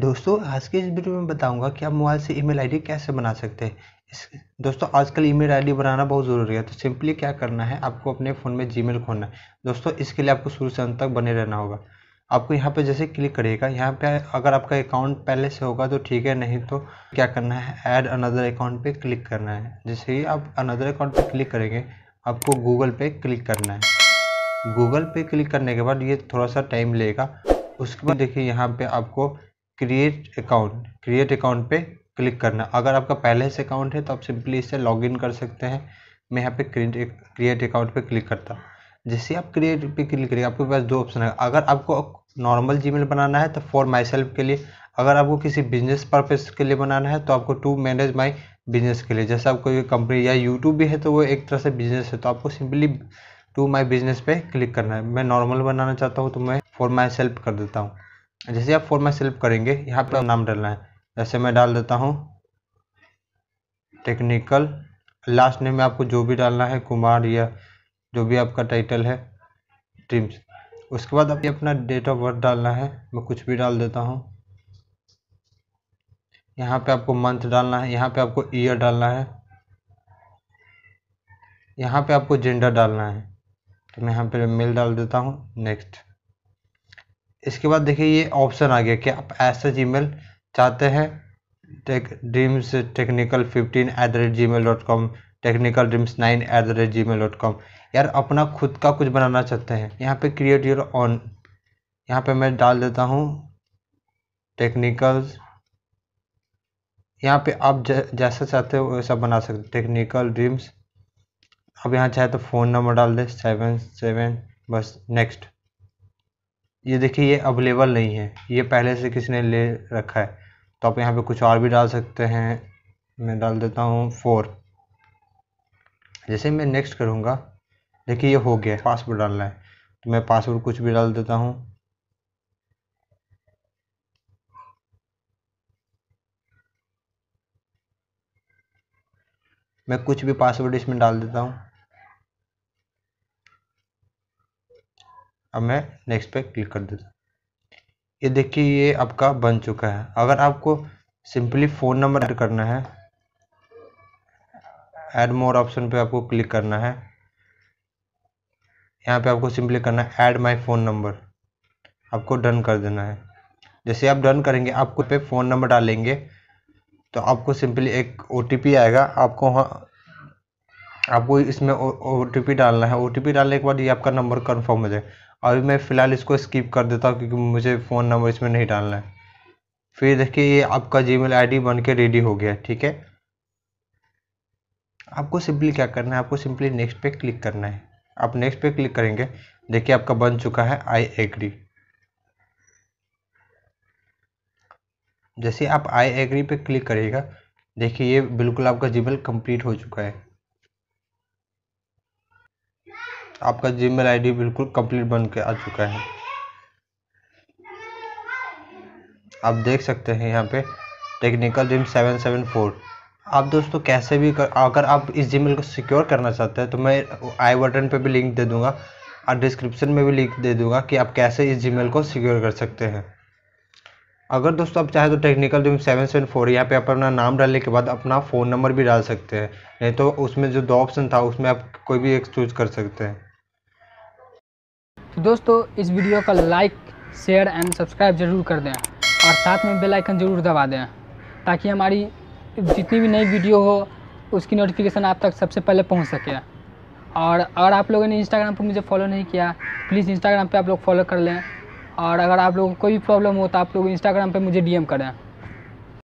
दोस्तों आज के इस वीडियो में बताऊंगा कि आप मोबाइल से ईमेल आईडी कैसे बना सकते हैं इस दोस्तों आजकल ईमेल आईडी बनाना बहुत ज़रूरी है तो सिंपली क्या करना है आपको अपने फ़ोन में जीमेल खोलना है दोस्तों इसके लिए आपको शुरू से अंत तक बने रहना होगा आपको यहाँ पे जैसे क्लिक करिएगा यहाँ पे अगर आपका अकाउंट पहले से होगा तो ठीक है नहीं तो क्या करना है ऐड अनदर अकाउंट पे क्लिक करना है जैसे ही आप अनदर अकाउंट पे क्लिक करेंगे आपको गूगल पे क्लिक करना है गूगल पे क्लिक करने के बाद ये थोड़ा सा टाइम लेगा उसके बाद देखिए यहाँ पे आपको क्रिएट अकाउंट क्रिएट अकाउंट पे क्लिक करना अगर आपका पहले से अकाउंट है तो आप सिंपली इससे लॉगिन कर सकते हैं मैं यहाँ पे क्रिएट अकाउंट पे क्लिक करता हूँ जैसे आप क्रिएट पे क्लिक करिए आपके पास दो ऑप्शन है अगर आपको नॉर्मल जीमेल बनाना है तो फॉर माई सेल्फ के लिए अगर आपको किसी बिजनेस पर्पज़ के लिए बनाना है तो आपको टू मैनेज माई बिजनेस के लिए जैसे आपको कोई कंपनी या यूट्यूब भी है तो वो एक तरह से बिजनेस है तो आपको सिंपली टू माई बिजनेस पे क्लिक करना है मैं नॉर्मल बनाना चाहता हूँ तो मैं फॉर माई सेल्फ कर देता हूँ जैसे आप फॉर्मेट सेलेक्ट करेंगे यहाँ पर नाम डालना है जैसे मैं डाल देता हूँ टेक्निकल लास्ट नेम में आपको जो भी डालना है कुमार या जो भी आपका टाइटल है ड्रीम्स उसके बाद आप अपना डेट ऑफ बर्थ डालना है मैं कुछ भी डाल देता हूँ यहाँ पे आपको मंथ डालना है यहाँ पे आपको ईयर डालना है यहाँ पे आपको जेंडर डालना है तो मैं यहाँ पे मेल डाल देता हूँ नेक्स्ट इसके बाद देखिए ये ऑप्शन आ गया कि आप ऐसा जी चाहते हैं tech dreams technical fifteen at the rate Gmail dot com technical dreams nine at the rate Gmail dot com यार अपना खुद का कुछ बनाना चाहते हैं यहाँ पे क्रिएट योर ऑन यहाँ पे मैं डाल देता हूँ टेक्निकल्स यहाँ पे आप जैसा चाहते हो वैसा बना सकते टेक्निकल ड्रीम्स अब यहाँ चाहे तो फ़ोन नंबर डाल दे सेवन सेवन बस नेक्स्ट ये देखिए ये अवेलेबल नहीं है ये पहले से किसी ने ले रखा है तो आप यहाँ पे कुछ और भी डाल सकते हैं मैं डाल देता हूँ फोर जैसे मैं नेक्स्ट करूँगा देखिए ये हो गया पासवर्ड डालना है तो मैं पासवर्ड कुछ भी डाल देता हूँ मैं कुछ भी पासवर्ड इसमें डाल देता हूँ अब मैं नेक्स्ट पे क्लिक कर देता ये देखिए ये आपका बन चुका है अगर आपको सिंपली फ़ोन नंबर ऐड करना है ऐड मोर ऑप्शन पे आपको क्लिक करना है यहाँ पे आपको सिंपली करना है ऐड माय फ़ोन नंबर आपको डन कर देना है जैसे आप डन करेंगे आपको पे फ़ोन नंबर डालेंगे तो आपको सिंपली एक ओ आएगा आपको आपको इसमें ओ डालना है ओ डालने के बाद ये आपका नंबर कन्फर्म हो जाएगा अभी मैं फ़िलहाल इसको स्किप कर देता हूँ क्योंकि मुझे फ़ोन नंबर इसमें नहीं डालना है फिर देखिए ये आपका जी मेल आई बन के रेडी हो गया ठीक है आपको सिंपली क्या करना है आपको सिंपली नेक्स्ट पे क्लिक करना है आप नेक्स्ट पे क्लिक करेंगे देखिए आपका बन चुका है आई एग्री जैसे आप आई एग्री पे क्लिक करिएगा देखिए ये बिल्कुल आपका जीमेल कंप्लीट हो चुका है आपका जीमेल आईडी बिल्कुल कंप्लीट बन के आ चुका है आप देख सकते हैं यहाँ पे technical gym seven seven four आप दोस्तों कैसे भी कर अगर आप इस जीमेल को सिक्योर करना चाहते हैं तो मैं आई बटन पे भी लिंक दे दूँगा और डिस्क्रिप्शन में भी लिंक दे दूँगा कि आप कैसे इस जीमेल को सिक्योर कर सकते हैं अगर दोस्तों आप चाहे तो technical gym seven seven four यहाँ पर आप अपना नाम डालने के बाद अपना फ़ोन नंबर भी डाल सकते हैं नहीं तो उसमें जो दो ऑप्शन था उसमें आप कोई भी एक चूज कर सकते हैं तो दोस्तों इस वीडियो का लाइक शेयर एंड सब्सक्राइब जरूर कर दें और साथ में बेल आइकन ज़रूर दबा दें ताकि हमारी जितनी भी नई वीडियो हो उसकी नोटिफिकेशन आप तक सबसे पहले पहुंच सके और अगर आप लोगों ने इंस्टाग्राम पर मुझे फॉलो नहीं किया प्लीज़ इंस्टाग्राम पे आप लोग फॉलो कर लें और अगर आप लोगों को कोई भी प्रॉब्लम हो तो आप लोग इंस्टाग्राम पे मुझे डीएम करें